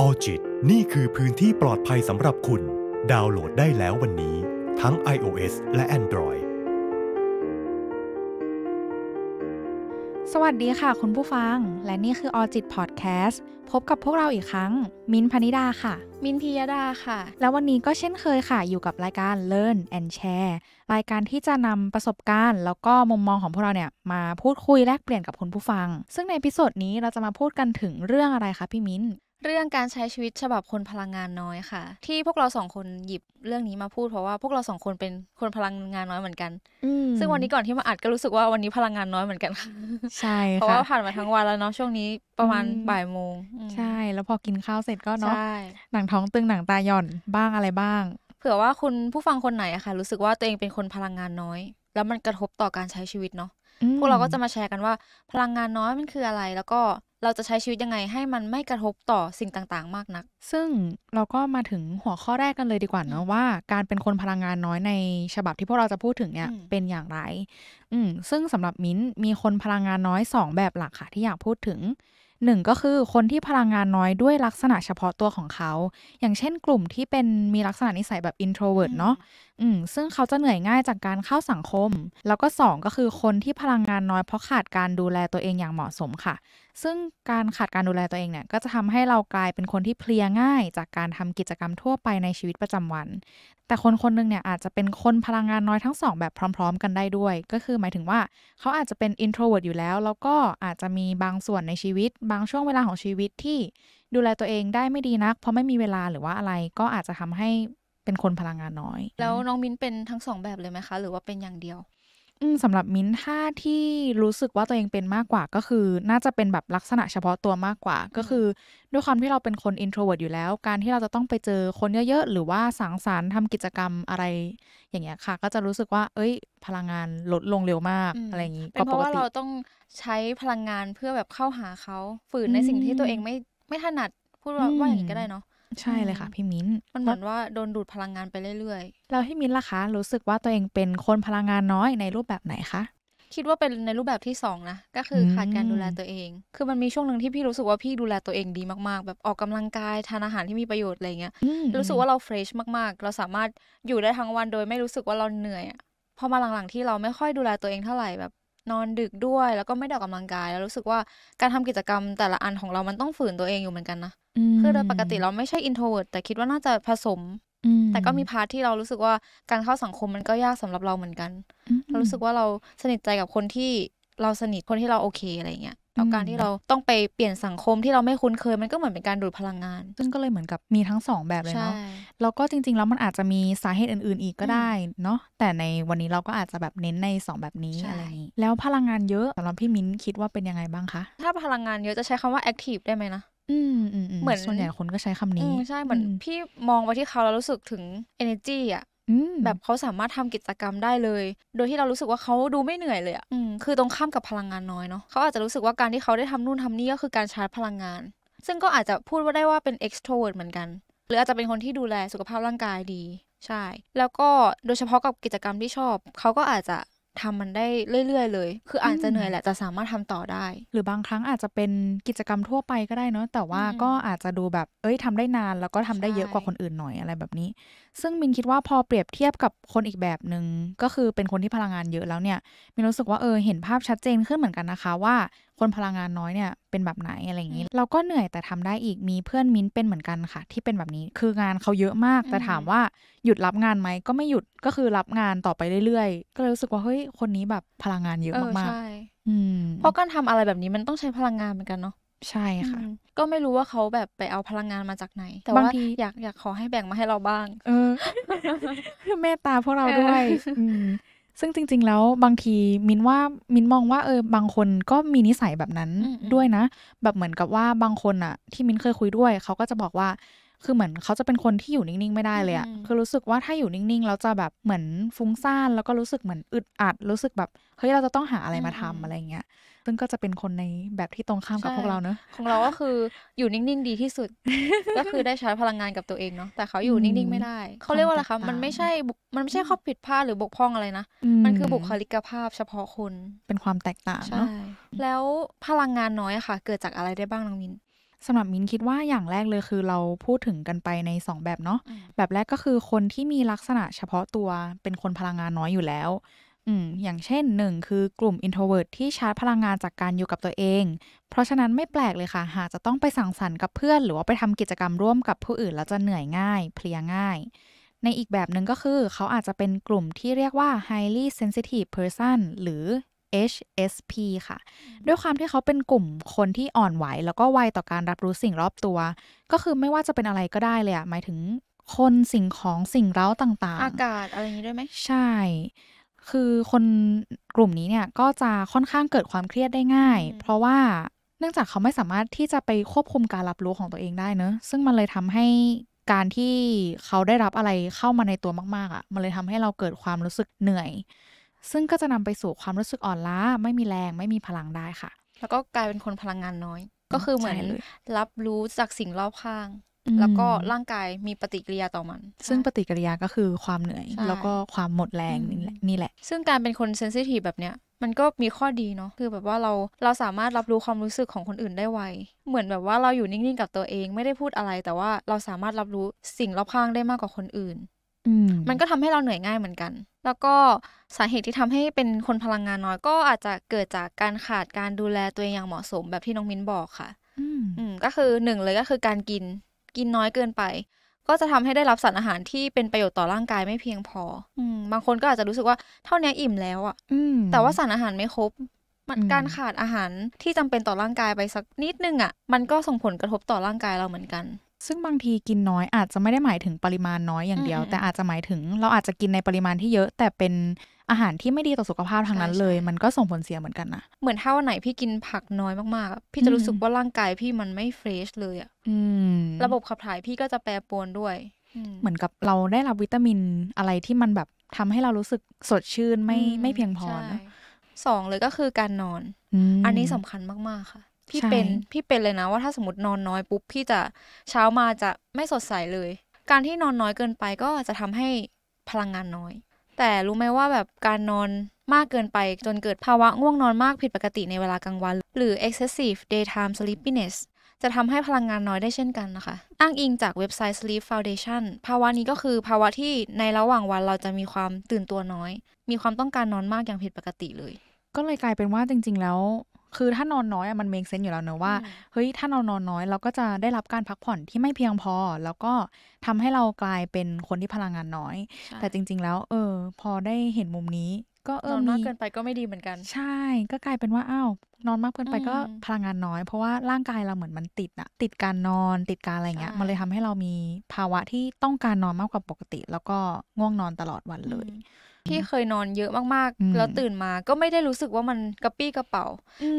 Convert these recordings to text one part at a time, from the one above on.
ออจิตนี่คือพื้นที่ปลอดภัยสำหรับคุณ ดาวน์โหลดได้แล้ววันนี้ ทั้ง iOS และ Android สวัสดีค่ะ คุณผู้ฟัง และนี่คือออจิตพอดแคสต์ พบกับพวกเราอีกครั้ง มิ้นพนิดาค่ะ มินพียดาค่ะ แล้ววันนี้ก็เช่นเคยค่ะอยู่กับรายการ Learn and Share รายการที่จะนำประสบการณ์ แล้วก็มุมมองของพวกเราเนี่ย มาพูดคุยแลกเปลี่ยนกับคุณผู้ฟัง ซึ่งในพิสซดนี้เราจะมาพูดกันถึงเรื่องอะไรคะพี่มิ้นเรื่องการใช้ชีวิตฉบับคนพลังงานน้อยค่ะ ที่พวกเราสองคนหยิบเรื่องนี้มาพูดเพราะว่าพวกเราสองคนเป็นคนพลังงานน้อย เหมือนกันซึ่งวันนี้ก่อนที่มาอัดก็รู้สึกว่าวันนี้พลังงานน้อยเหมือนกันค่ะ ใช่เพราะว่าผ่านมาทั้งวันแล้วเนาะช่วงนี้ประมาณบ่ายโมงใช่แล้วพอกินข้าวเสร็จก็เนาะหนังท้องตึงหนังตาหย่อนบ้างอะไรบ้างเผื่อว่าคุณผู้ฟังคนไหนอะค่ะรู้สึกว่าตัวเองเป็นคนพลังงานน้อย แล้วมันกระทบต่อการใช้ชีวิตเนาะพวกเราก็จะมาแชร์กันว่าพลังงานน้อยมันคืออะไร แล้วก็เราจะใช้ชีวิตยังไงให้มันไม่กระทบต่อสิ่งต่างๆมากนัก ซึ่งเราก็มาถึงหัวข้อแรกกันเลยดีกว่านะว่า การเป็นคนพลังงานน้อยในฉบับที่พวกเราจะพูดถึงเนี่ยเป็นอย่างไร อืซึ่งสำหรับมิ้นมีคนพลังงานน้อย 2 แบบหลักค่ะ ที่อยากพูดถึงหนึ่งก็คือคนที่พลังงานน้อยด้วยลักษณะเฉพาะตัวของเขา อย่างเช่นกลุ่มที่เป็นมีลักษณะนิสัยแบบ introvert เนาะ อืมซึ่งเขาจะเหนื่อยง่ายจากการเข้าสังคม แล้วก็ 2 ก็คือคนที่พลังงานน้อยเพราะขาดการดูแลตัวเองอย่างเหมาะสมค่ะ ซึ่งการขาดการดูแลตัวเองเนี่ย ก็จะทำให้เรากลายเป็นคนที่เพลียง่ายจากการทำกิจกรรมทั่วไปในชีวิตประจำวัน แต่คนคนนึงเนี่ยอาจจะเป็นคนพลังงานน้อยทั้ง2แบบพร้อม ๆ กันได้ด้วย ก็คือหมายถึงว่าเขาอาจจะเป็น introvert อยู่แล้ว แล้วก็อาจจะมีบางส่วนในชีวิตบางช่วงเวลาของชีวิตที่ดูแลตัวเองได้ไม่ดีนักเพราะไม่มีเวลาหรือว่าอะไรก็อาจจะทำให้เป็นคนพลังงานน้อย แล้วน้องมิ้นเป็นทั้งสองแบบเลยไหมคะ หรือว่าเป็นอย่างเดียวอืสำหรับมิ้นท์ถ้าที่รู้สึกว่าตัวเองเป็นมากกว่าก็คือน่าจะเป็นแบบลักษณะเฉพาะตัวมากกว่า ก็คือด้วยความที่เราเป็นคน introvert อยู่แล้ว การที่เราจะต้องไปเจอคนเยอะๆหรือว่าสังสรรค์ทำกิจกรรมอะไรอย่างเงี้ยค่ะ ก็จะรู้สึกว่า เอ้ยพลังงานลดลงเร็วมากอะไรอย่างงี้เป็นก็เพราะว่าเราต้องใช้พลังงานเพื่อแบบเข้าหาเขาฝืนในสิ่งที่ตัวเองไม่ไม่ถนัดพูดว่าอย่างนี้ก็ได้เนาะใช่เลยค่ะพี่มิ้นมันเหมือนว่าโดนดูดพลังงานไปเรื่อยๆแล้วพี่มิ้นล่ะคะรู้สึกว่าตัวเองเป็นคนพลังงานน้อยในรูปแบบไหนคะคิดว่าเป็นในรูปแบบที่สองนะก็คือขาดการดูแลตัวเอง คือมันมีช่วงหนึ่งที่พี่รู้สึกว่าพี่ดูแลตัวเองดีมากๆ แบบออกกำลังกาย ทานอาหารที่มีประโยชน์อะไรเงี้ยรู้สึกว่าเราเฟรชมากๆ เราสามารถอยู่ได้ทั้งวันโดยไม่รู้สึกว่าเราเหนื่อยพอมาหลังๆ ที่เราไม่ค่อยดูแลตัวเองเท่าไหร่แบบนอนดึกด้วยแล้วก็ไม่ได้ออกกำลังกาย แล้วรู้สึกว่าการทำกิจกรรมแต่ละอันของเรามันต้องฝืนตัวเองอยู่เหมือนกันนะคือโดยปกติเราไม่ใช่อินโทรเวิร์ดแต่คิดว่าน่าจะผสม แต่ก็มีพาร์ทที่เรารู้สึกว่าการเข้าสังคมมันก็ยากสำหรับเราเหมือนกัน เรารู้สึกว่าเราสนิทใจกับคนที่เราสนิทคนที่เราโอเคอะไรเงี้ยแล้วการที่เราต้องไปเปลี่ยนสังคมที่เราไม่คุ้นเคย มันก็เหมือนเป็นการดูดพลังงาน ซึ่งก็เลยเหมือนกับมีทั้งสองแบบเลยเนาะแล้วก็จริงๆแล้วมันอาจจะมีสาเหตุอื่นๆอีกก็ได้เนาะแต่ในวันนี้เราก็อาจจะแบบเน้นใน 2 แบบนี้อะไรนี้แล้วพลังงานเยอะสำหรับพี่มิ้นคิดว่าเป็นยังไงบ้างคะถ้าพลังงานเยอะจะใช้คำว่า active ได้ไหมนะอืมอืมเหมือนส่วนใหญ่คนก็ใช้คำนี้ใช่เหมือนพี่มองไปที่เขาแล้วรู้สึกถึง energy อ่ะแบบเขาสามารถทำกิจกรรมได้เลย โดยที่เรารู้สึกว่าเขาดูไม่เหนื่อยเลยอ่ะคือตรงข้ามกับพลังงานน้อยเนาะเขาอาจจะรู้สึกว่าการที่เขาได้ทำนู่นทำนี่ก็คือการชาร์จพลังงาน ซึ่งก็อาจจะพูดว่าได้ว่าเป็น extrovert เหมือนกัน หรืออาจจะเป็นคนที่ดูแลสุขภาพร่างกายดี ใช่ แล้วก็โดยเฉพาะกับกิจกรรมที่ชอบ เขาก็อาจจะทำมันได้เรื่อย ๆ เลย คืออาจจะเหนื่อยแหละแต่สามารถทำต่อได้ หรือบางครั้งอาจจะเป็นกิจกรรมทั่วไปก็ได้เนาะ แต่ว่าก็อาจจะดูแบบ เอ้ย ทำได้นานแล้วก็ทำได้เยอะกว่าคนอื่นหน่อยอะไรแบบนี้ ซึ่งมินคิดว่าพอเปรียบเทียบกับคนอีกแบบหนึ่งก็คือเป็นคนที่พลังงานเยอะแล้วเนี่ย มินรู้สึกว่าเออเห็นภาพชัดเจนขึ้นเหมือนกันนะคะว่าคนพลังงานน้อยเนี่ยเป็นแบบไหนอะไรอย่างนี้ เราก็เหนื่อยแต่ทำได้อีกมีเพื่อนมิ้นเป็นเหมือนกันค่ะ ที่เป็นแบบนี้คืองานเขาเยอะมาก แต่ถามว่า หยุดรับงานไหม ก็ไม่หยุดก็คือรับงานต่อไปเรื่อยๆ ก็เลยรู้สึกว่าเฮ้ยคนนี้แบบพลังงานเยอะมากๆเพราะการทำอะไรแบบนี้มันต้องใช้พลังงานเหมือนกันเนาะใช่ค่ะ ก็ไม่รู้ว่าเขาแบบไปเอาพลังงานมาจากไหนแต่ว่าอยากอยากขอให้แบ่งมาให้เราบ้างเออเมตตาพวกเราด้วยซึ่งจริงๆ แล้ว บางทีมินว่า มินมองว่าเออ บางคนก็มีนิสัยแบบนั้นด้วยนะ แบบเหมือนกับว่าบางคนอะที่มินเคยคุยด้วย เขาก็จะบอกว่าคือเหมือนเขาจะเป็นคนที่อยู่นิ่งๆไม่ได้เลยอะคือรู้สึกว่าถ้าอยู่นิ่งๆแล้วจะแบบเหมือนฟุ้งซ่านแล้วก็รู้สึกเหมือนอึดอัดรู้สึกแบบเฮ้ยเราจะต้องหาอะไรมาทำอะไรเงี้ย ซึ่งก็จะเป็นคนในแบบที่ตรงข้ามกับพวกเราเนอะของเราก็คืออยู่นิ่งๆ ดีที่สุด ก็คือได้ใช้พลังงานกับตัวเองเนาะ แต่เขาอยู่นิ่งๆ ไม่ได้ เขาเรียกว่าอะไรคะ มันไม่ใช่ มันไม่ใช่ข้อผิดพลาดหรือบกพร่องอะไรนะ มันคือบุคลิกภาพ เฉพาะคน เป็นความแตกต่างเนาะแล้วพลังงานน้อยอะค่ะ เกิดจากอะไรได้บ้างน้องมินสำหรับมินคิดว่าอย่างแรกเลยคือเราพูดถึงกันไปใน 2 แบบเนาะแบบแรกก็คือคนที่มีลักษณะเฉพาะตัวเป็นคนพลังงานน้อยอยู่แล้ว อืมอย่างเช่นหนึ่งคือกลุ่ม introvert ที่ชาร์จพลังงานจากการอยู่กับตัวเอง เพราะฉะนั้นไม่แปลกเลยค่ะ หากจะต้องไปสั่งสรรค์กับเพื่อน หรือว่าไปทำกิจกรรมร่วมกับผู้อื่น แล้วจะเหนื่อยง่าย เพลียง่าย ในอีกแบบหนึ่งก็คือ เขาอาจจะเป็นกลุ่มที่เรียกว่า highly sensitive person หรือ HSP ค่ะ ด้วยความที่เขาเป็นกลุ่มคนที่อ่อนไหว แล้วก็ไวต่อการรับรู้สิ่งรอบตัว ก็คือไม่ว่าจะเป็นอะไรก็ได้เลยอะหมายถึงคนสิ่งของสิ่งเร้าต่างๆ อากาศอะไรอย่างนี้ด้วยไหมใช่ คือคนกลุ่มนี้เนี่ยก็จะค่อนข้างเกิดความเครียดได้ง่าย เพราะว่าเนื่องจากเขาไม่สามารถที่จะไปควบคุมการรับรู้ของตัวเองได้เนอะซึ่งมันเลยทำให้การที่เขาได้รับอะไรเข้ามาในตัวมากๆอะ่ะมันเลยทำให้เราเกิดความรู้สึกเหนื่อยซึ่งก็จะนำไปสู่ความรู้สึกอ่อนล้าไม่มีแรงไม่มีพลังได้ค่ะ แล้วก็กลายเป็นคนพลังงานน้อย ก็คือเหมือนรับรู้จากสิ่งรอบข้าง แล้วก็ร่างกายมีปฏิกิริยาต่อมัน ซึ่งปฏิกิริยาก็คือความเหนื่อย แล้วก็ความหมดแรงนี่แหละ ซึ่งการเป็นคนเซนซิทีฟแบบเนี้ยมันก็มีข้อดีเนาะคือแบบว่าเรา เราสามารถรับรู้ความรู้สึกของคนอื่นได้ไวเหมือนแบบว่าเราอยู่นิ่งๆกับตัวเองไม่ได้พูดอะไร แต่ว่าเราสามารถรับรู้สิ่งรอบข้างได้มากกว่าคนอื่นมันก็ทำให้เราเหนื่อยง่ายเหมือนกัน แล้วก็สาเหตุที่ทำให้เป็นคนพลังงานน้อยก็อาจจะเกิดจากการขาดการดูแลตัวเองอย่างเหมาะสม แบบที่น้องมิ้นบอกค่ะ อืมก็คือหนึ่งเลยก็คือการกินกินน้อยเกินไป ก็จะทำให้ได้รับสารอาหารที่เป็นประโยชน์ต่อร่างกายไม่เพียงพอ อืมบางคนก็อาจจะรู้สึกว่าเท่านี้อิ่มแล้วอะ่ะแต่ว่าสารอาหารไม่ครบมันการขาดอาหารที่จำเป็นต่อร่างกายไปสักนิดนึงอะ่ะมันก็ส่งผลกระทบต่อร่างกายเราเหมือนกันซึ่งบางทีกินน้อยอาจจะไม่ได้หมายถึงปริมาณน้อยอย่างเดียว แต่อาจจะหมายถึงเราอาจจะกินในปริมาณที่เยอะ แต่เป็นอาหารที่ไม่ดีต่อสุขภาพทางนั้นเลย มันก็ส่งผลเสียเหมือนกันนะเหมือนถ้าวันไหนพี่กินผักน้อยมากๆ พี่จะรู้สึกว่าร่างกายพี่มันไม่เฟรชเลยอะระบบขับถ่ายพี่ก็จะแปรปรวนด้วย เหมือนกับเราได้รับวิตามินอะไรที่มันแบบทำให้เรารู้สึกสดชื่นไม่ไม่เพียงพอนะสองเลยก็คือการนอนอันนี้สำคัญมากๆค่ะพี่เป็น พี่เป็นเลยนะว่าถ้าสมมตินอนน้อยปุ๊บ พี่จะเช้ามาจะไม่สดใสเลย การที่นอนน้อยเกินไปก็จะทำให้พลังงานน้อย แต่รู้ไหมว่าแบบการนอนมากเกินไป จนเกิดภาวะง่วงนอนมากผิดปกติในเวลากลางวัน หรือ excessive daytime sleepiness จะทำให้พลังงานน้อยได้เช่นกันนะคะ อ้างอิงจากเว็บไซต์ Sleep Foundation ภาวะนี้ก็คือภาวะที่ในระหว่างวันเราจะมีความตื่นตัวน้อย มีความต้องการนอนมากอย่างผิดปกติเลย ก็เลยกลายเป็นว่าจริงๆ แล้วคือถ้านอนน้อยมันเมงเซนอยู่แล้วเนอะว่าเฮ้ยถ้าเรานอนน้อยเราก็จะได้รับการพักผ่อนที่ไม่เพียงพอ แล้วก็ทำให้เรากลายเป็นคนที่พลังงานน้อย แต่จริงๆแล้วเออ พอได้เห็นมุมนี้ ก็เออนอนมากเกินไปก็ไม่ดีเหมือนกันใช่ ก็กลายเป็นว่าอ้าวนอนมากเกินไปก็พลังงานน้อย เพราะว่าร่างกายเราเหมือนมันติดอะติดการนอนติดการอะไรเงี้ย มันเลยทำให้เรามีภาวะที่ต้องการนอนมากกว่าปกติ แล้วก็ง่วงนอนตลอดวันเลยที่เคยนอนเยอะมากๆ แล้วตื่นมา ก็ไม่ได้รู้สึกว่ามันกระปี้กระเป๋า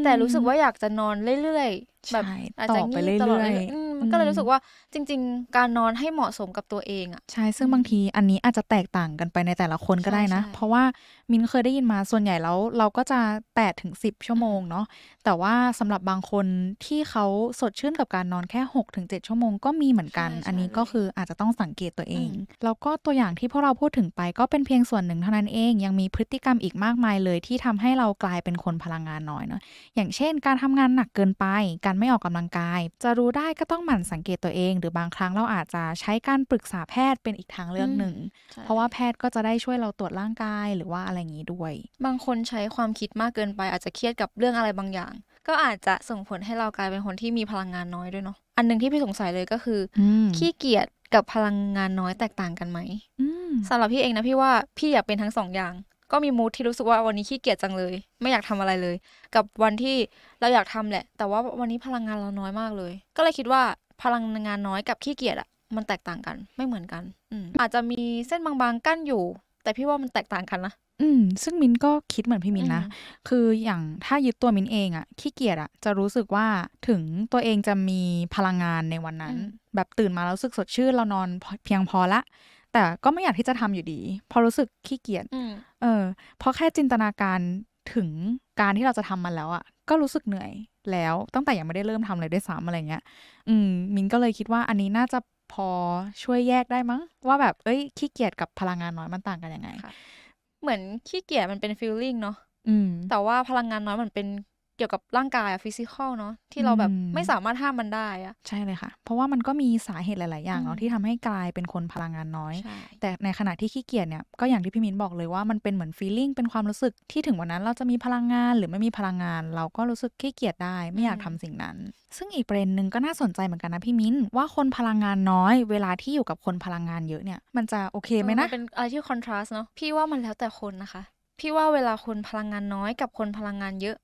แต่รู้สึกว่าอยากจะนอนเรื่อยแบบอาจจะงีไปลอดเลยก็เลยรู้สึกว่าจริงๆ การนอนให้เหมาะสมกับตัวเองอ่ะใช่ซึ่งบางทีอันนี้อาจจะแตกต่างกันไปในแต่ละคนก็ได้นะ เพราะว่ามินเคยได้ยินมาส่วนใหญ่แล้วเราก็จะ8ปดถึงสิชั่วโมงเนาะแต่ว่าสำหรับบางคนที่เขาสดชื่นกับการนอนแค่6กถึงเชั่วโมงก็มีเหมือนกัน อันนี้ก็คืออาจจะต้องสังเกตตัวเองแล้วก็ตัวอย่างที่พวกเราพูดถึงไปก็เป็นเพียงส่วนหนึ่งเท่านั้นเองยังมีพฤติกรรมอีกมากมายเลย ที่ทำให้เรากลายเป็นคนพลังงานน้อยเนาะอย่างเช่น การทำงานหนักเกินไปการไม่ออกกำลังกาย จะรู้ได้ก็ต้องหมั่นสังเกตตัวเอง หรือบางครั้งเราอาจจะใช้การปรึกษาแพทย์เป็นอีกทางเลือกหนึ่ง เพราะว่าแพทย์ก็จะได้ช่วยเราตรวจร่างกายหรือว่าอะไรอย่างนี้ด้วย บางคนใช้ความคิดมากเกินไป อาจจะเครียดกับเรื่องอะไรบางอย่าง ก็อาจจะส่งผลให้เรากลายเป็นคนที่มีพลังงานน้อยด้วยเนาะ อันหนึ่งที่พี่สงสัยเลยก็คือ ขี้เกียจกับพลังงานน้อยแตกต่างกันไหมสำหรับพี่เองนะ พี่ว่าพี่อยากเป็นทั้งสองอย่างก็มีมูทที่รู้สึกว่าวันนี้ขี้เกียจจังเลย ไม่อยากทำอะไรเลย กับวันที่เราอยากทำแหละ แต่ว่าวันนี้พลังงานเราน้อยมากเลย ก็เลยคิดว่าพลังงานน้อยกับขี้เกียจอะมันแตกต่างกัน ไม่เหมือนกันอือาจจะมีเส้นบางๆกั้นอยู่ แต่พี่ว่ามันแตกต่างกันนะอืม ซึ่งมินก็คิดเหมือนพี่มินนะคืออย่างถ้ายึดตัวมินเองอะขี้เกียจอะจะรู้สึกว่าถึงตัวเองจะมีพลังงานในวันนั้น แบบตื่นมาแล้วรู้สึกสดชื่นเรานอนเพียงพอละแต่ก็ไม่อยากที่จะทำอยู่ดี พอรู้สึกขี้เกียจเออเพราะแค่จินตนาการถึงการที่เราจะทำมันแล้วอะก็รู้สึกเหนื่อยแล้วตั้งแต่ยังไม่ได้เริ่มทำาเลยด้วยซ้ำอะไรเงี้ยอืม มินก็เลยคิดว่าอันนี้น่าจะพอช่วยแยกได้มั้งว่าแบบเอ้ยขี้เกียจกับพลังงานน้อยมันต่างกันยังไงเหมือนขี้เกียจมันเป็นฟีลลิ่งเนาะแต่ว่าพลังงานน้อยมันเป็นเกี่ยวกับร่างกายอะฟิสิกอลเนาะที่เราแบบไม่สามารถห้ามมันได้อะใช่เลยค่ะเพราะว่ามันก็มีสาเหตุหลาย ๆ อย่างเนาะที่ทำให้กลายเป็นคนพลังงานน้อย แต่ในขณะที่ขี้เกียจเนี่ยก็อย่างที่พี่มิ้นบอกเลยว่ามันเป็นเหมือนฟีลลิ่งเป็นความรู้สึกที่ถึงวันนั้นเราจะมีพลังงาน หรือไม่มีพลังงาน เราก็รู้สึกขี้เกียจได้ ไม่อยากทำสิ่งนั้น ซึ่งอีกประเด็นหนึ่งก็น่าสนใจเหมือนกันนะพี่มิ้นว่าคนพลังงานน้อย เวลาที่อยู่กับคนพลังงานเยอะเนี่ยมันจะโอเคไหมนะเป็นอะไรที่คอนทราสต์เนาะพี่ว่ามันแล้วแต่คนนะคะ พี่ว่าเวลาคนพลังงานน้อยกับคนพลังงานเยอะ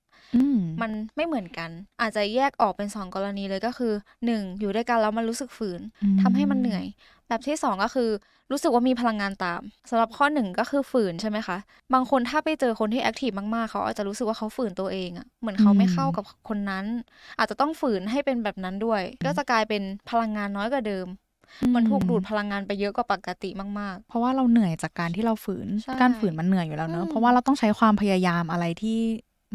มันไม่เหมือนกัน อาจจะแยกออกเป็นสองกรณีเลยก็คือหนึ่งอยู่ด้วยกันแล้วมันรู้สึกฝืนทำให้มันเหนื่อย แบบที่สองก็คือ รู้สึกว่ามีพลังงานตาม สำหรับข้อหนึ่งก็คือฝืนใช่ไหมคะบางคนถ้าไปเจอคนที่แอคทีฟมากๆ เขาอาจจะรู้สึกว่าเขาฝืนตัวเองอะเหมือนเขาไม่เข้ากับคนนั้น อาจจะต้องฝืนให้เป็นแบบนั้นด้วยก็จะกลายเป็นพลังงานน้อยกว่าเดิม มันถูกดูดพลังงานไปเยอะกว่าปกติมากๆ เพราะว่าเราเหนื่อยจากการที่เราฝืน การฝืนมันเหนื่อยอยู่แล้วเนอะเพราะว่าเราต้องใช้ความพยายามอะไรที่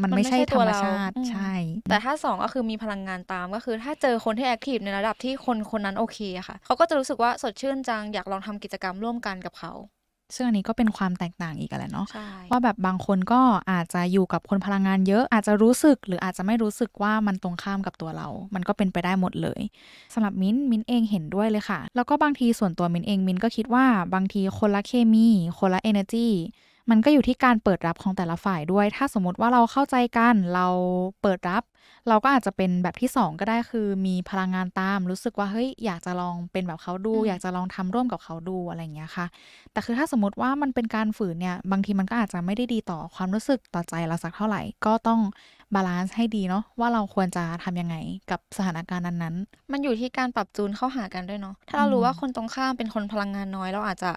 มันไม่ใช่ธรรมชาติใช่ แต่ถ้า 2 ก็คือมีพลังงานตามก็คือถ้าเจอคนที่แอคทีฟในระดับที่คนคนนั้นโอเคอะค่ะเขาก็จะรู้สึกว่าสดชื่นจังอยากลองทำกิจกรรมร่วมกันกับเขาซึ่งอันนี้ก็เป็นความแตกต่างอีกแหละเนาะว่าแบบบางคนก็อาจจะอยู่กับคนพลังงานเยอะอาจจะรู้สึกหรืออาจจะไม่รู้สึกว่ามันตรงข้ามกับตัวเรา มันก็เป็นไปได้หมดเลยสำหรับมิ้นมิ้นเองเห็นด้วยเลยค่ะแล้วก็บางทีส่วนตัวมิ้นเอง มิ้นก็คิดว่าบางทีคนละเคมี คนละเอเนอร์จีมันก็อยู่ที่การเปิดรับของแต่ละฝ่ายด้วย ถ้าสมมติว่าเราเข้าใจกัน เราเปิดรับ เราก็อาจจะเป็นแบบที่ 2 ก็ได้คือมีพลังงานตาม รู้สึกว่า เฮ้ย อยากจะลองเป็นแบบเขาดู อยากจะลองทำร่วมกับเขาดูอะไรอย่างเงี้ยค่ะ แต่คือถ้าสมมติว่ามันเป็นการฝืนเนี่ย บางทีมันก็อาจจะไม่ได้ดีต่อความรู้สึกต่อใจเราสักเท่าไหร่ ก็ต้องบาลานซ์ให้ดีเนาะ ว่าเราควรจะทํำยังไงกับสถานการณ์นั้นๆมันอยู่ที่การปรับจูนเข้าหากันด้วยเนาะ ถ้าเรารู้ว่าคนตรงข้ามเป็นคนพลังงานน้อย เราอาจจะ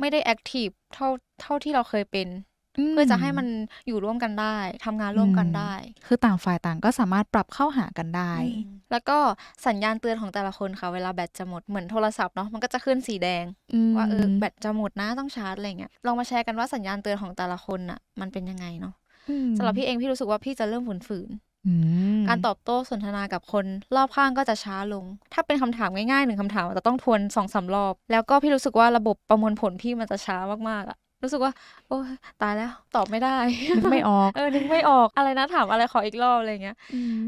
ไม่ได้แอคทีฟเท่าเท่าที่เราเคยเป็นเพื่อจะให้มันอยู่ร่วมกันได้ทำงานร่วมกันได้ คือต่างฝ่ายต่างก็สามารถปรับเข้าหากันได้ แล้วก็สัญญาณเตือนของแต่ละคนค่ะเวลาแบตจะหมดเหมือนโทรศัพท์เนาะมันก็จะขึ้นสีแดงว่าเออแบตจะหมดนะต้องชาร์จอะไรเงี้ยลองมาแชร์กันว่าสัญญาณเตือนของแต่ละคนอะมันเป็นยังไงเนาะสำหรับพี่เองพี่รู้สึกว่าพี่จะเริ่มฝืนฝืนการตอบโต้สนทนากับคนรอบข้างก็จะช้าลง ถ้าเป็นคำถามง่ายๆหนึ่งคำถามจะต้องทวนสองสารอบ แล้วก็พี่รู้สึกว่าระบบประมวลผลพี่มันจะช้ามากๆอะรู้สึกว่า โอ้ตายแล้ว ตอบไม่ได้นึไม่ออก เออนึกไม่ออกอะไรนะถามอะไรขออีกรอบอะไรเงี้ย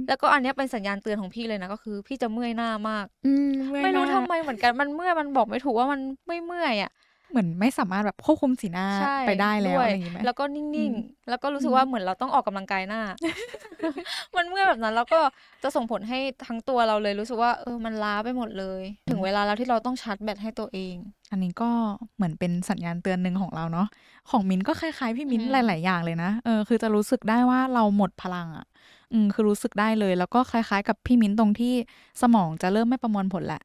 แล้วก็อันนี้เป็นสัญญาณเตือนของพี่เลยนะ ก็คือพี่จะเมื่อยหน้ามากมไม่รู้ทำไมเหมือนกันมันเมื่อยมันบอกไม่ถูกว่ามันไม่เมื่อยอ่ะเหมือนไม่สามารถแบบควบคุมสีหน้าไปได้แล้วอะไรอย่างนี้ไหมแล้วก็นิ่งๆ แล้วก็รู้สึกว่าเหมือนเราต้องออกกำลังกายหน้า มันเมื่อแบบนั้นแล้วก็จะส่งผลให้ทั้งตัวเราเลยรู้สึกว่า เออ มันล้าไปหมดเลย ถึงเวลาแล้วที่เราต้องชาร์จแบตให้ตัวเอง อันนี้ก็เหมือนเป็นสัญญาณเตือนหนึ่งของเราเนาะ ของมิ้นก็คล้ายๆพี่มิ้นหลาย ๆอย่างเลยนะ เออ คือ จะรู้สึกได้ว่าเราหมดพลังอะ อืมคือรู้สึกได้เลย แล้วก็คล้ายๆ กับพี่มิ้นตรงที่สมองจะเริ่มไม่ประมวลผลแหละ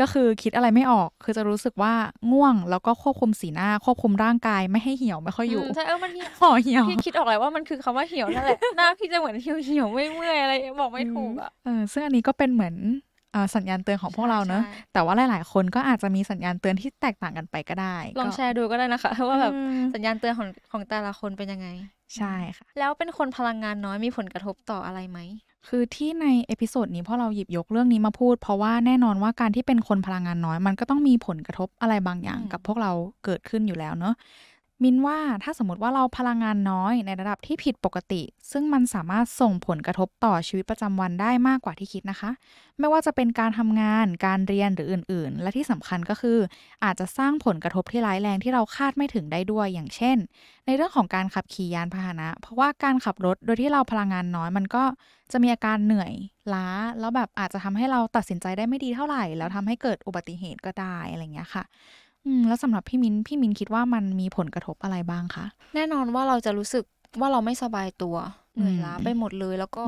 ก็คือคิดอะไรไม่ออกคือจะรู้สึกว่าง่วง แล้วก็ควบคุมสีหน้าควบคุมร่างกายไม่ให้เหี่ยวไม่ค่อยอยู่ใช่เออมันห่อเหี่ยวพี่คิดออกเลยว่ามันคือคำว่าเหี่ยวนั่นแหละ หน้าพี่จะเหมือน เหี่ยวเหี่ยวไม่เมื่อยอะไรบอกไม่ถูกอ่ะเออซึ่งอันนี้ก็เป็นเหมือนสัญญาณเตือนของพวกเราเนอะแต่ว่าหลายๆ คนก็อาจจะมีสัญญาณเตือนที่แตกต่างกันไปก็ได้ลองแชร์ดูก็ได้นะคะว่าแบบสัญญาณเตือนของของแต่ละคนเป็นยังไงใช่ค่ะ แล้วเป็นคนพลังงานน้อยมีผลกระทบต่ออะไรไหม คือที่ในเอพิโซดนี้พอเราหยิบยกเรื่องนี้มาพูด เพราะว่าแน่นอนว่าการที่เป็นคนพลังงานน้อย มันก็ต้องมีผลกระทบอะไรบางอย่าง กับพวกเราเกิดขึ้นอยู่แล้วเนอะมินว่าถ้าสมมติว่าเราพลังงานน้อยในระดับที่ผิดปกติ ซึ่งมันสามารถส่งผลกระทบต่อชีวิตประจำวันได้มากกว่าที่คิดนะคะ ไม่ว่าจะเป็นการทำงาน การเรียนหรืออื่นๆ และที่สำคัญก็คือ อาจจะสร้างผลกระทบที่ร้ายแรงที่เราคาดไม่ถึงได้ด้วยอย่างเช่น ในเรื่องของการขับขี่ยานพาหนะ เพราะว่าการขับรถโดยที่เราพลังงานน้อยมันก็จะมีอาการเหนื่อยล้าแล้วแบบอาจจะทำให้เราตัดสินใจได้ไม่ดีเท่าไหร่แล้วทำให้เกิดอุบัติเหตุก็ได้อะไรเงี้ยค่ะอืมแล้วสำหรับพี่มินพี่มินคิดว่ามันมีผลกระทบอะไรบ้างคะ แน่นอนว่าเราจะรู้สึกว่าเราไม่สบายตัวเหนื่อยล้าไปหมดเลย แล้วก็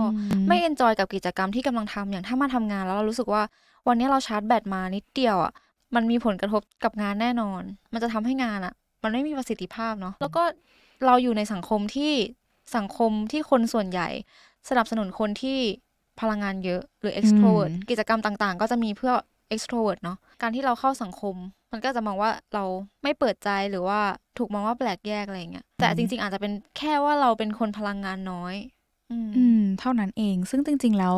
ไม่เอนจอยกับกิจกรรมที่กำลังทำอย่างถ้ามาทำงานแล้วเรารู้สึกว่าวันนี้เราชาร์จแบตมานิดเดียวอ่ะมันมีผลกระทบกับงานแน่นอน มันจะทำให้งานอ่ะ มันไม่มีประสิทธิภาพเนาะแล้วก็เราอยู่ในสังคมที่สังคมที่คนส่วนใหญ่ สนับสนุนคนที่พลังงานเยอะหรือ extrovert กิจกรรมต่างๆ ก็จะมีเพื่อ extrovert เนาะการที่เราเข้าสังคมมันก็จะมองว่าเราไม่เปิดใจหรือว่าถูกมองว่าแปลกแยกอะไรเงี้ยแต่จริงๆ อาจจะเป็นแค่ว่าเราเป็นคนพลังงานน้อย อืมเท่านั้นเอง ซึ่งจริงๆแล้ว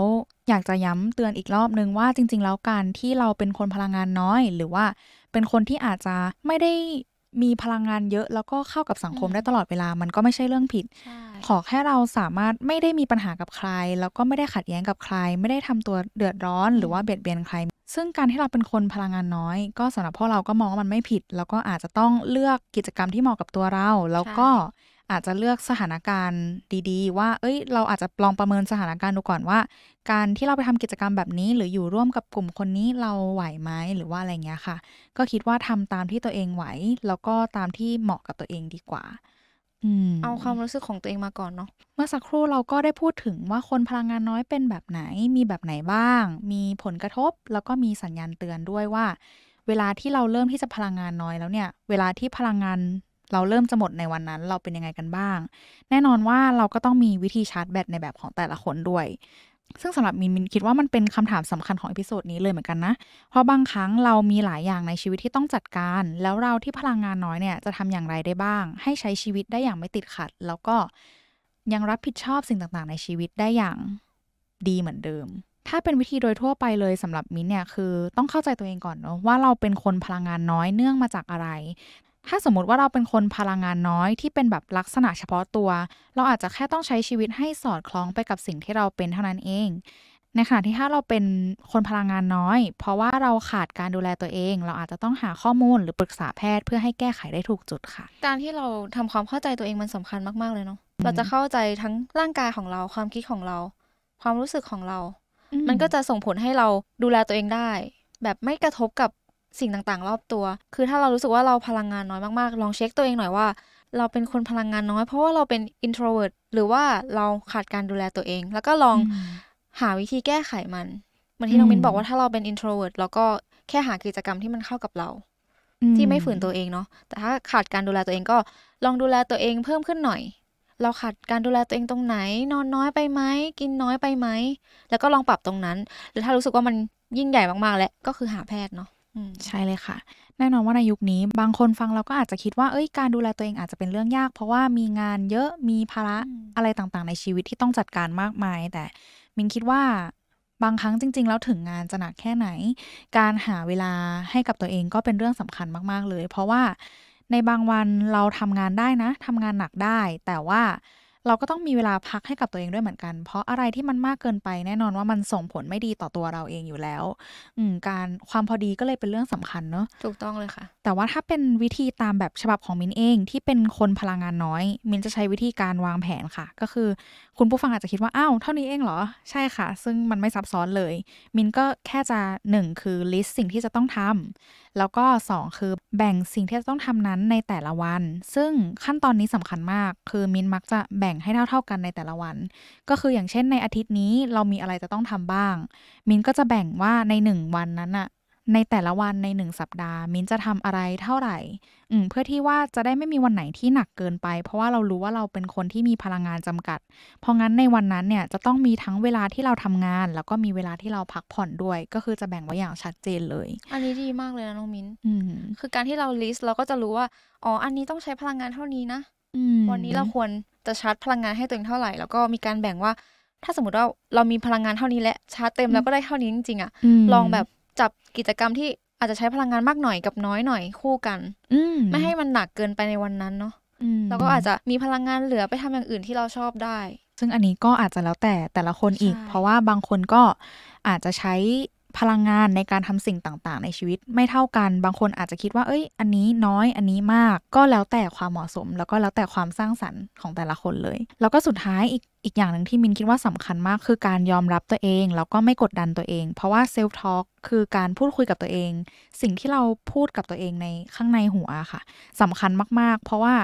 อยากจะย้ำเตือนอีกรอบนึงว่าจริงๆแล้วการที่เราเป็นคนพลังงานน้อย หรือว่าเป็นคนที่อาจจะไม่ได้มีพลังงานเยอะ แล้วก็เข้ากับสังคมได้ตลอดเวลามันก็ไม่ใช่เรื่องผิด ขอแค่เราสามารถไม่ได้มีปัญหากับใคร แล้วก็ไม่ได้ขัดแย้งกับใคร ไม่ได้ทำตัวเดือดร้อน หรือว่าเบียดเบียนใครซึ่งการที่เราเป็นคนพลังงานน้อย ก็สำหรับพวกเราก็มองว่ามันไม่ผิด แล้วก็อาจจะต้องเลือกกิจกรรมที่เหมาะกับตัวเรา แล้วก็อาจจะเลือกสถานการณ์ดี ๆ ว่าเอ้ย เราอาจจะลองประเมินสถานการณ์ดูก่อนว่า การที่เราไปทำกิจกรรมแบบนี้ หรืออยู่ร่วมกับกลุ่มคนนี้เราไหวไหมหรือว่าอะไรเงี้ยค่ะ ก็คิดว่าทำตามที่ตัวเองไหว แล้วก็ตามที่เหมาะกับตัวเองดีกว่าเอาความรู้สึกของตัวเองมาก่อนเนาะ เมื่อสักครู่เราก็ได้พูดถึงว่าคนพลังงานน้อยเป็นแบบไหน มีแบบไหนบ้าง มีผลกระทบ แล้วก็มีสัญญาณเตือนด้วยว่า เวลาที่เราเริ่มที่จะพลังงานน้อยแล้วเนี่ย เวลาที่พลังงานเราเริ่มจะหมดในวันนั้นเราเป็นยังไงกันบ้าง แน่นอนว่าเราก็ต้องมีวิธีชาร์จแบตในแบบของแต่ละคนด้วยซึ่งสำหรับมินมินคิดว่ามันเป็นคำถามสำคัญของอพิโซดนี้เลยเหมือนกันนะ เพราะบางครั้งเรามีหลายอย่างในชีวิตที่ต้องจัดการ แล้วเราที่พลังงานน้อยเนี่ยจะทำอย่างไรได้บ้าง ให้ใช้ชีวิตได้อย่างไม่ติดขัด แล้วก็ยังรับผิดชอบสิ่งต่างๆในชีวิตได้อย่างดีเหมือนเดิม ถ้าเป็นวิธีโดยทั่วไปเลยสำหรับมินเนี่ยคือต้องเข้าใจตัวเองก่อนเนาะว่าเราเป็นคนพลังงานน้อยเนื่องมาจากอะไรถ้าสมมติว่าเราเป็นคนพลังงานน้อยที่เป็นแบบลักษณะเฉพาะตัว เราอาจจะแค่ต้องใช้ชีวิตให้สอดคล้องไปกับสิ่งที่เราเป็นเท่านั้นเอง ในขณะที่ถ้าเราเป็นคนพลังงานน้อย เพราะว่าเราขาดการดูแลตัวเอง เราอาจจะต้องหาข้อมูลหรือปรึกษาแพทย์ เพื่อให้แก้ไขได้ถูกจุดค่ะ การที่เราทำความเข้าใจตัวเองมันสำคัญมากๆเลยเนาะเราจะเข้าใจทั้งร่างกายของเราความคิดของเรา ความรู้สึกของเรา มันก็จะส่งผลให้เราดูแลตัวเองได้ แบบไม่กระทบกับสิ่งต่างๆ รอบตัว คือถ้าเรารู้สึกว่าเราพลังงานน้อยมากๆ ลองเช็คตัวเองหน่อยว่าเราเป็นคนพลังงานน้อยเพราะว่าเราเป็น introvert หรือว่าเราขาดการดูแลตัวเอง แล้วก็ลองหาวิธีแก้ไขมันเหมือนที่น้องมิ้นบอกว่าถ้าเราเป็น introvert เราก็แค่หากิจกรรมที่มันเข้ากับเรา ที่ไม่ฝืนตัวเองเนาะ แต่ถ้าขาดการดูแลตัวเองก็ลองดูแลตัวเอง เพิ่มขึ้นหน่อย เราขาดการดูแลตัวเองตรงไหน นอนน้อยไปไหม กินน้อยไปไหม แล้วก็ลองปรับตรงนั้นหรือถ้ารู้สึกว่ามันยิ่งใหญ่มาก ๆ แล้วก็คือหาแพทย์เนาะใช่เลยค่ะ แน่นอนว่าในยุคนี้ บางคนฟังเราก็อาจจะคิดว่าเอ้ยการดูแลตัวเองอาจจะเป็นเรื่องยาก เพราะว่ามีงานเยอะมีภาระอะไรต่างๆ ในชีวิตที่ต้องจัดการมากมาย แต่มินคิดว่าบางครั้งจริงๆแล้วถึงงานจะหนักแค่ไหน การหาเวลาให้กับตัวเองก็เป็นเรื่องสำคัญมากๆเลยเพราะว่าในบางวันเราทำงานได้นะ ทำงานหนักได้ แต่ว่าเราก็ต้องมีเวลาพักให้กับตัวเองด้วยเหมือนกัน เพราะอะไรที่มันมากเกินไปแน่นอนว่ามันส่งผลไม่ดีต่อตัวเราเองอยู่แล้ว อืการความพอดีก็เลยเป็นเรื่องสำคัญเนาะ ถูกต้องเลยค่ะ แต่ว่าถ้าเป็นวิธีตามแบบฉบับของมินเองที่เป็นคนพลังงานน้อย มินจะใช้วิธีการวางแผนค่ะ ก็คือคุณผู้ฟังอาจจะคิดว่า อ้าว เท่านี้เองเหรอ ใช่ค่ะ ซึ่งมันไม่ซับซ้อนเลย มินก็แค่จะหนึ่งคือลิสต์สิ่งที่จะต้องทำแล้วก็ 2 คือแบ่งสิ่งที่ต้องทำนั้นในแต่ละวัน ซึ่งขั้นตอนนี้สำคัญมาก คือมินมักจะแบ่งให้เท่าเท่ากันในแต่ละวัน ก็คืออย่างเช่นในอาทิตย์นี้เรามีอะไรจะต้องทำบ้าง มินก็จะแบ่งว่าใน 1 วันนั้นอะในแต่ละวันในหนึ่งสัปดาห์มิ้นจะทำอะไรเท่าไหร่ อืมเพื่อที่ว่าจะได้ไม่มีวันไหนที่หนักเกินไป เพราะว่าเรารู้ว่าเราเป็นคนที่มีพลังงานจำกัดเพราะงั้นในวันนั้นเนี่ยจะต้องมีทั้งเวลาที่เราทำงาน แล้วก็มีเวลาที่เราพักผ่อนด้วย ก็คือจะแบ่งไว้อย่างชัดเจนเลย อันนี้ดีมากเลยนะน้องมิ้นคือการที่เราลิสต์เราก็จะรู้ว่าอ๋ออันนี้ต้องใช้พลังงานเท่านี้นะวันนี้เราควรจะชาร์จพลังงานให้ตัวเองเท่าไหร่ แล้วก็มีการแบ่งว่า ถ้าสมมติว่าเรามีพลังงานเท่านี้และชาร์จเต็มแล้วก็ได้เท่านี้จริงๆอะ่ะลองแบบจับกิจกรรมที่อาจจะใช้พลังงานมากหน่อยกับน้อยหน่อยคู่กันไม่ให้มันหนักเกินไปในวันนั้นเนาะแล้วก็อาจจะมีพลังงานเหลือไปทำอย่างอื่นที่เราชอบได้ ซึ่งอันนี้ก็อาจจะแล้วแต่แต่ละคนอีก เพราะว่าบางคนก็อาจจะใช้พลังงานในการทำสิ่งต่าง ๆในชีวิตไม่เท่ากัน บางคนอาจจะคิดว่า เอ้ย อันนี้น้อย อันนี้มาก ก็แล้วแต่ความเหมาะสม แล้วก็แล้วแต่ความสร้างสรรค์ของแต่ละคนเลย แล้วก็สุดท้ายอีกอีกอย่างหนึ่งที่มินคิดว่าสำคัญมาก คือการยอมรับตัวเอง แล้วก็ไม่กดดันตัวเอง เพราะว่าเซลฟ์ทอล์กคือการพูดคุยกับตัวเอง สิ่งที่เราพูดกับตัวเองในข้างในหัวค่ะ สำคัญมากๆ เพราะว่า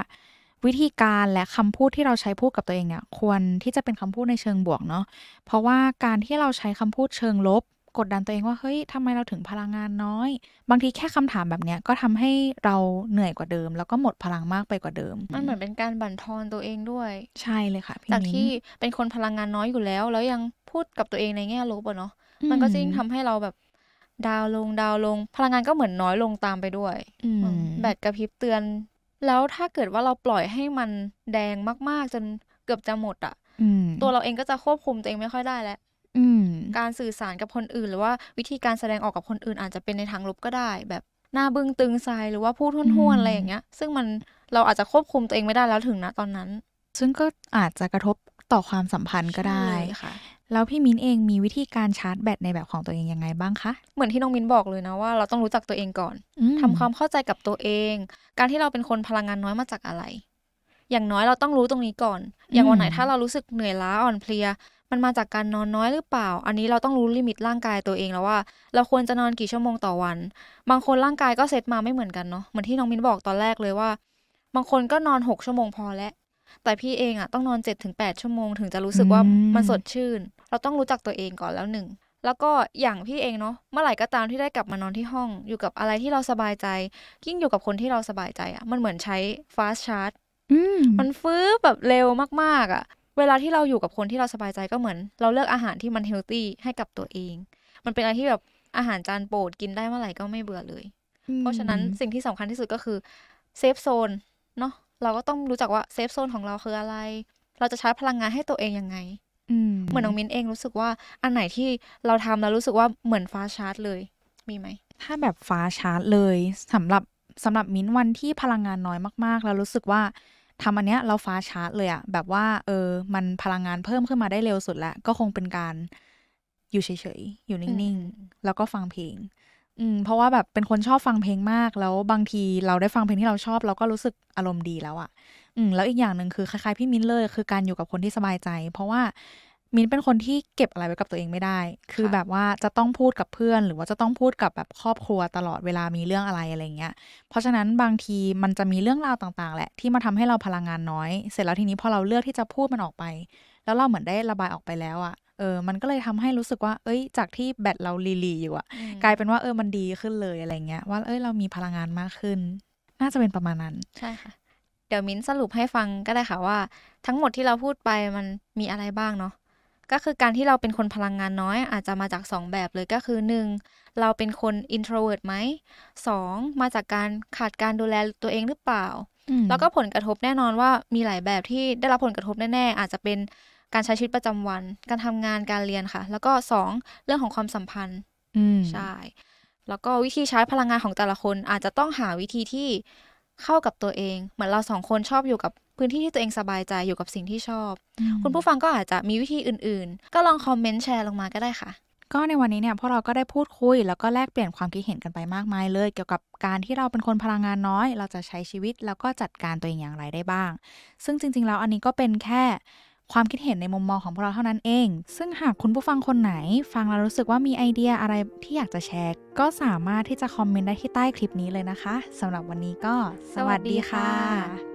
วิธีการและคำพูดที่เราใช้พูดกับตัวเองเนี่ย ควรที่จะเป็นคำพูดในเชิงบวกเนาะ เพราะว่าการที่เราใช้คำพูดเชิงลบกดดันตัวเองว่าเฮ้ยทำไมเราถึงพลังงานน้อย บางทีแค่คำถามแบบเนี้ย ก็ทำให้เราเหนื่อยกว่าเดิม แล้วก็หมดพลังมากไปกว่าเดิม มันเหมือนเป็นการบั่นทอนตัวเองด้วย ใช่เลยค่ะพี่จากที่เป็นคนพลังงานน้อยอยู่แล้ว แล้วยังพูดกับตัวเองในแง่ลบอะเนาะมันก็จริงทำให้เราแบบ ดาวลงดาวลงพลังงานก็เหมือนน้อยลงตามไปด้วยแบตกระพริบเตือน แล้วถ้าเกิดว่าเราปล่อยให้มันแดงมากๆ จนเกือบจะหมด อ่ะตัวเราเองก็จะควบคุมตัวเองไม่ค่อยได้แล้วการสื่อสารกับคนอื่นหรือว่าวิธีการแสดงออกกับคนอื่นอาจจะเป็นในทางลบก็ได้ แบบหน้าบึ้งตึงใสหรือว่าพูดท้วนๆอะไรอย่างเงี้ยซึ่งมันเราอาจจะควบคุมตัวเองไม่ได้แล้วถึงนะตอนนั้น ซึ่งก็อาจจะกระทบต่อความสัมพันธ์ก็ได้ค่ะ แล้วพี่มิ้นเองมีวิธีการชาร์จแบตในแบบของตัวเองยังไงบ้างคะ เหมือนที่น้องมิ้นบอกเลยนะว่าเราต้องรู้จักตัวเองก่อนอทำความเข้าใจกับตัวเอง การที่เราเป็นคนพลังงานน้อยมาจากอะไร อย่างน้อยเราต้องรู้ตรงนี้ก่อน อย่างวันไหนถ้าเรารู้สึกเหนื่อยล้าอ่อนเพลียมันมาจากการนอนน้อยหรือเปล่า อันนี้เราต้องรู้ลิมิตร่างกายตัวเองแล้วว่าเราควรจะนอนกี่ชั่วโมงต่อวัน บางคนร่างกายก็เซตมาไม่เหมือนกันเนาะ เหมือนที่น้องมินบอกตอนแรกเลยว่าบางคนก็นอน6ชั่วโมงพอแล้ว แต่พี่เองอะต้องนอน7ดชั่วโมงถึงจะรู้สึกว่ามันสดชื่น เราต้องรู้จักตัวเองก่อนแล้วหนึ่ง แล้วก็อย่างพี่เองเนาะเมื่อไหร่ก็ตามที่ได้กลับมานอนที่ห้องอยู่กับอะไรที่เราสบายใจยิ่งอยู่กับคนที่เราสบายใจอะมันเหมือนใช้ฟาสชาร์ r มันฟื้นแบบเร็วมากๆอะ่ะเวลาที่เราอยู่กับคนที่เราสบายใจก็เหมือนเราเลือกอาหารที่มันเฮลตี้ให้กับตัวเอง มันเป็นอะไรที่แบบอาหารจานโปรดกินได้เมื่อไหร่ก็ไม่เบื่อเลย เพราะฉะนั้นสิ่งที่สำคัญที่สุดก็คือเซฟโซนเนาะ เราก็ต้องรู้จักว่าเซฟโซนของเราคืออะไร เราจะใช้พลังงานให้ตัวเองยังไงเหมือนน้องมิ้นเองรู้สึกว่าอันไหนที่เราทำแล้วรู้สึกว่าเหมือนฟ้าชาร์จ เลย มีไหม ถ้าแบบฟ้าชาร์จ เลยสำหรับสำหรับมิ้นวันที่พลังงานน้อยมากๆ แล้วรู้สึกว่าทำอันเนี้ยเราฟ้าชาร์จเลยอะแบบว่าเออมันพลังงานเพิ่มขึ้นมาได้เร็วสุดละก็คงเป็นการอยู่เฉยๆอยู่นิ่งๆแล้วก็ฟังเพลงอืมเพราะว่าแบบเป็นคนชอบฟังเพลงมาก แล้วบางทีเราได้ฟังเพลงที่เราชอบเราก็รู้สึกอารมณ์ดีแล้วอะ่ะอืมแล้วอีกอย่างหนึ่งคือ คล้าย ๆ พี่มิ้นเลยคือการอยู่กับคนที่สบายใจ เพราะว่ามินเป็นคนที่เก็บอะไรไว้กับตัวเองไม่ได้ คือแบบว่าจะต้องพูดกับเพื่อน หรือว่าจะต้องพูดกับแบบครอบครัวตลอดเวลามีเรื่องอะไรอะไรเงี้ย เพราะฉะนั้นบางทีมันจะมีเรื่องราวต่าง ๆ แหละ ที่มาทำให้เราพลังงานน้อย เสร็จแล้วทีนี้ พอเราเลือกที่จะพูดมันออกไป แล้วเราเหมือนได้ระบายออกไปแล้วอะเออมันก็เลยทำให้รู้สึกว่า เอ้ย จากที่แบตเราลีลีอยู่อะกลายเป็นว่าเออมันดีขึ้นเลยอะไรเงี้ยว่า เอ้ยเรามีพลังงานมากขึ้น น่าจะเป็นประมาณนั้น ใช่ค่ะ เดี๋ยวมิ้นสรุปให้ฟังก็ได้ค่ะว่า ทั้งหมดที่เราพูดไปมันมีอะไรบ้างเนาะก็คือการที่เราเป็นคนพลังงานน้อย อาจจะมาจาก2แบบเลย ก็คือ 1. เราเป็นคน introvert ไหม 2. มาจากการขาดการดูแลตัวเองหรือเปล่า แล้วก็ผลกระทบแน่นอนว่ามีหลายแบบที่ได้รับผลกระทบแน่ๆ อาจจะเป็นการใช้ชีวิตประจำวัน การทำงานการเรียนค่ะ แล้วก็2เรื่องของความสัมพันธ์ใช่ แล้วก็วิธีใช้พลังงานของแต่ละคนอาจจะต้องหาวิธีที่เข้ากับตัวเอง เหมือนเราสองคนชอบอยู่กับพื้นที่ที่ตัวเองสบายใจอยู่กับสิ่งที่ชอบ คุณผู้ฟังก็อาจจะมีวิธีอื่น ๆ ก็ลองคอมเมนต์แชร์ลงมาก็ได้ค่ะ ก็ในวันนี้เนี่ยพวกเราก็ได้พูดคุย แล้วก็แลกเปลี่ยนความคิดเห็นกันไปมากมายเลย เกี่ยวกับการที่เราเป็นคนพลังงานน้อย เราจะใช้ชีวิต แล้วก็จัดการตัวเองอย่างไรได้บ้าง ซึ่งจริงๆแล้วอันนี้ก็เป็นแค่ความคิดเห็นในมุมมองของพวกเราเท่านั้นเอง ซึ่งหากคุณผู้ฟังคนไหน ฟังแล้วรู้สึกว่ามีไอเดียอะไรที่อยากจะแชร์ก็สามารถที่จะคอมเมนต์ได้ที่ใต้คลิปนี้เลยนะคะสำหรับวันนี้ก็สวัสดีค่ะ